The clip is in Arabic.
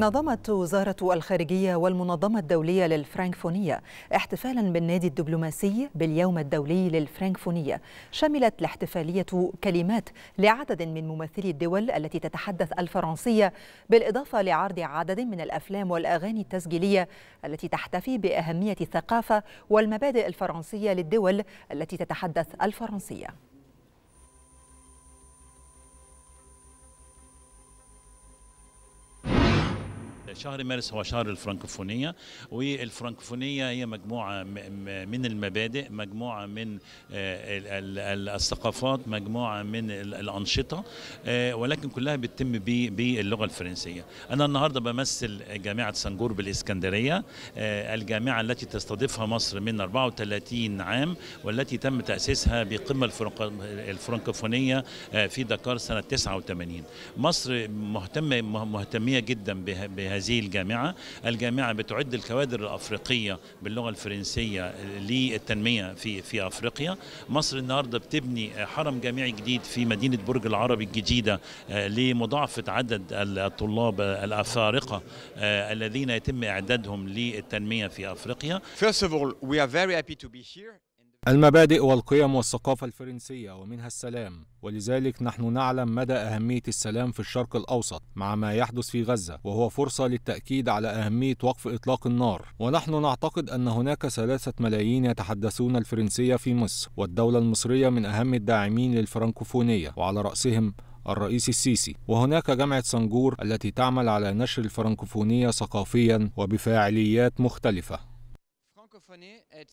نظمت وزارة الخارجية والمنظمة الدولية للفرانكفونية احتفالا بالنادي الدبلوماسي باليوم الدولي للفرانكفونية شملت الاحتفالية كلمات لعدد من ممثلي الدول التي تتحدث الفرنسية بالإضافة لعرض عدد من الأفلام والأغاني التسجيلية التي تحتفي بأهمية الثقافة والمبادئ الفرنسية للدول التي تتحدث الفرنسية شهر مارس هو شهر الفرنكوفونية والفرنكوفونية هي مجموعة من المبادئ مجموعة من آه، الثقافات مجموعة من الأنشطة آه، ولكن كلها بتتم باللغة الفرنسية أنا النهاردة بمثل جامعة سنجور بالإسكندرية آه، الجامعة التي تستضيفها مصر من 34 عام والتي تم تأسيسها بقمة الفرنكوفونية في دكار سنة 89 مصر مهتمة مهتمية جدا بهذه هذه الجامعة الجامعة بتعد الكوادر الأفريقية باللغة الفرنسية للتنمية في في أفريقيا مصر النهاردة بتبني حرم جامعي جديد في مدينة برج العرب الجديدة آه، لمضاعفة عدد الطلاب الأفارقة آه، الذين يتم إعدادهم للتنمية في أفريقيا First of all, we are very happy to be here. المبادئ والقيم والثقافة الفرنسية ومنها السلام ولذلك نحن نعلم مدى أهمية السلام في الشرق الأوسط مع ما يحدث في غزة وهو فرصة للتأكيد على أهمية وقف إطلاق النار ونحن نعتقد أن هناك ثلاثة ملايين يتحدثون الفرنسية في مصر والدولة المصرية من أهم الداعمين للفرنكوفونية وعلى رأسهم الرئيس السيسي وهناك جامعة سنجور التي تعمل على نشر الفرنكوفونية ثقافيا وبفاعليات مختلفة